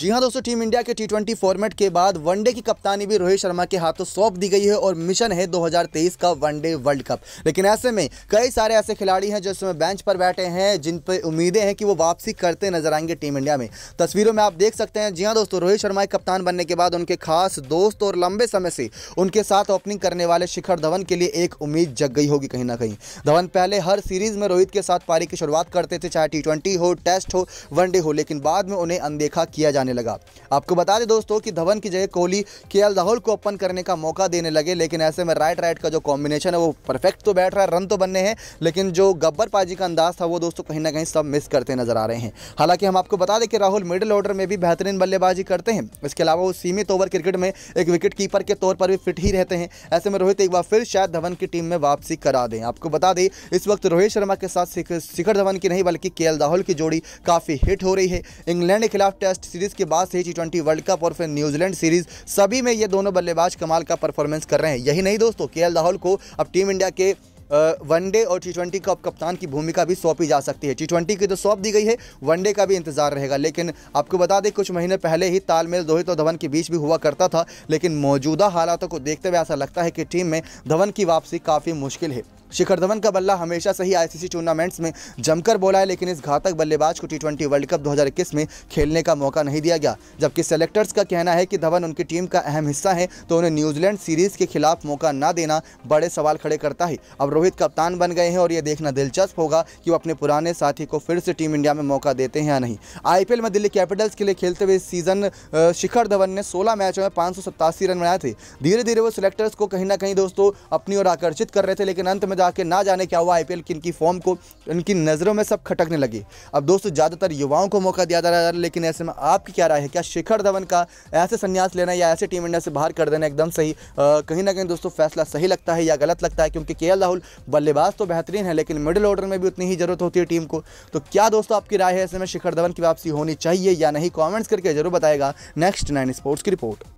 जी हाँ दोस्तों team India के टी फॉर्मेट के बाद वनडे की कप्तानी भी रोहित शर्मा के हाथों तो सौंप दी गई है और मिशन है 2023 का वनडे वर्ल्ड कप लेकिन ऐसे में कई सारे ऐसे खिलाड़ी हैं जो इस समय बेंच पर बैठे हैं जिन पर उम्मीदें हैं कि वो वापसी करते नजर आएंगे टीम इंडिया में तस्वीरों में आप देख सकते हैं जी हाँ दोस्तों रोहित शर्मा के कप्तान बनने के बाद उनके खास दोस्त और लंबे समय से उनके साथ ओपनिंग करने वाले शिखर धवन के लिए एक उम्मीद जग गई होगी कहीं ना कहीं धवन पहले हर सीरीज में रोहित के साथ पारी की शुरुआत करते थे चाहे टी हो टेस्ट हो वनडे हो लेकिन बाद में उन्हें अनदेखा किया जाने जाने लगा आपको बता दें दोस्तों कि धवन की जगह कोहली के एल राहुल को ओपन करने का मौका देने लगे लेकिन ऐसे में राइट राइट का जो कॉम्बिनेशन है वो परफेक्ट तो बैठ रहा है रन तो बनने हैं लेकिन जो गब्बर पाजी का अंदाज था वो दोस्तों कहीं ना कहीं सब मिस करते नजर आ रहे हैं हालांकि हम आपको बता दें कि राहुल मिडिल ऑर्डर में भी बेहतरीन बल्लेबाजी करते हैं इसके अलावा वो सीमित ओवर क्रिकेट में एक विकेट कीपर के तौर पर भी फिट ही रहते हैं ऐसे में रोहित एक बार फिर शायद धवन की टीम में वापसी करा दें आपको बता दें इस वक्त रोहित शर्मा के साथ शिखर धवन की नहीं बल्कि के राहुल की जोड़ी काफ़ी हिट हो रही है इंग्लैंड के खिलाफ टेस्ट सीरीज के बाद से ही टी वर्ल्ड कप और फिर न्यूजीलैंड सीरीज सभी में ये दोनों बल्लेबाज कमाल का परफॉर्मेंस कर रहे हैं यही नहीं दोस्तों के राहुल को अब टीम इंडिया के वनडे और टी ट्वेंटी कप कप्तान की भूमिका भी सौंपी जा सकती है टी ट्वेंटी की तो सौंप दी गई है वनडे का भी इंतजार रहेगा लेकिन आपको बता दें कुछ महीने पहले ही तालमेल रोहित और धवन के बीच भी हुआ करता था लेकिन मौजूदा हालातों को देखते हुए ऐसा लगता है कि टीम में धवन की वापसी काफ़ी मुश्किल है शिखर धवन का बल्ला हमेशा से ही आईसीसी टूर्नामेंट्स में जमकर बोला है लेकिन इस घातक बल्लेबाज को टी वर्ल्ड कप 2021 में खेलने का मौका नहीं दिया गया जबकि सेलेक्टर्स का कहना है कि धवन उनकी टीम का अहम हिस्सा है तो उन्हें न्यूजीलैंड सीरीज के खिलाफ मौका ना देना बड़े सवाल खड़े करता है अब रोहित कप्तान बन गए हैं और ये देखना दिलचस्प होगा कि वो अपने पुराने साथी को फिर से टीम इंडिया में मौका देते हैं या नहीं आईपीएल में दिल्ली कैपिटल्स के लिए खेलते हुए इस सीजन शिखर धवन ने 16 मैचों में पाँच रन बनाए थे धीरे धीरे वो सिलेक्टर्स को कहीं ना कहीं दोस्तों अपनी ओर आकर्षित कर रहे थे लेकिन अंत में जाके ना जाने क्या हुआ आई की इनकी फॉर्म को इनकी नज़रों में सब खटकने लगी अब दोस्तों ज़्यादातर युवाओं को मौका दिया जा रहा है लेकिन ऐसे में आपकी क्या राय है क्या शिखर धवन का ऐसे संन्यास लेना या ऐसे टीम इंडिया से बाहर कर देना एकदम सही कहीं ना कहीं दोस्तों फैसला सही लगता है या गलत लगता है क्योंकि के राहुल बल्लेबाज तो बेहतरीन है लेकिन मिडिल ऑर्डर में भी उतनी ही ज़रूरत होती है टीम को तो क्या दोस्तों आपकी राय है ऐसे में शिखर धवन की वापसी होनी चाहिए या नहीं कॉमेंट्स करके जरूर बताएगा नेक्स्ट नाइन स्पोर्ट्स की रिपोर्ट